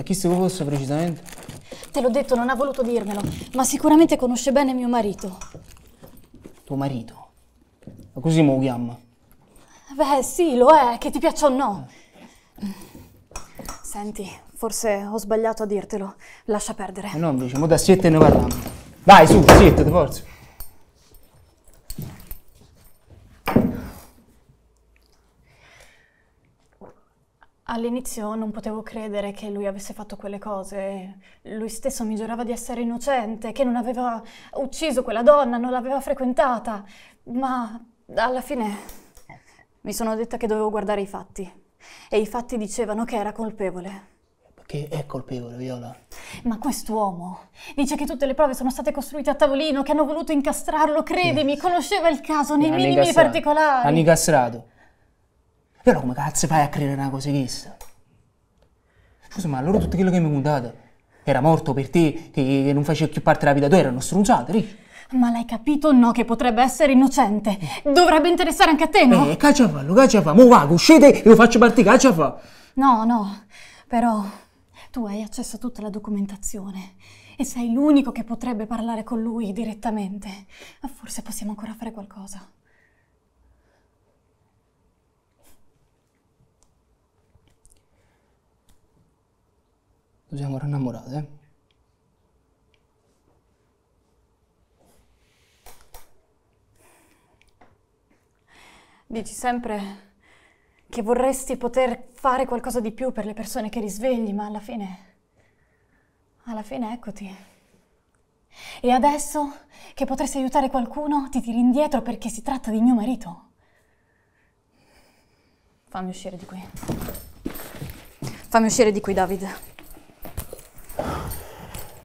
Da chi si fosse precisamente? Te l'ho detto, non ha voluto dirmelo, ma sicuramente conosce bene mio marito. Tuo marito? Ma così me lo chiama? Beh, sì, lo è, che ti piaccia o no. Senti, forse ho sbagliato a dirtelo. Lascia perdere. Eh no, invece, mo da siete ne parliamo. Vai, su, siete, forza. All'inizio non potevo credere che lui avesse fatto quelle cose. Lui stesso mi giurava di essere innocente, che non aveva ucciso quella donna, non l'aveva frequentata. Ma alla fine mi sono detta che dovevo guardare i fatti. E i fatti dicevano che era colpevole. Che è colpevole, Viola? Ma quest'uomo dice che tutte le prove sono state costruite a tavolino, che hanno voluto incastrarlo, credimi, conosceva il caso nei minimi particolari. Hanno incastrato. E allora come cazzo fai a credere una cosa che sta? Scusa, ma allora tutto quello che mi contate era morto per te, che non faceva più parte della vita tua, erano stronzate, Ricci. Ma l'hai capito o no che potrebbe essere innocente? Dovrebbe interessare anche a te, no? Eh, caccia fa, lo caccia fa. Mo vago, uscite e lo faccio partire, caccia fa. No, no, però tu hai accesso a tutta la documentazione e sei l'unico che potrebbe parlare con lui direttamente. Forse possiamo ancora fare qualcosa. nos llamó enamorado, ¿eh? Dici sempre che vorresti poter fare qualcosa di più per le persone che risvegli, ma alla fine... Alla fine eccoti. E adesso che potresti aiutare qualcuno, ti tiri indietro perché si tratta di mio marito. Fammi uscire di qui. Fammi uscire di qui, David.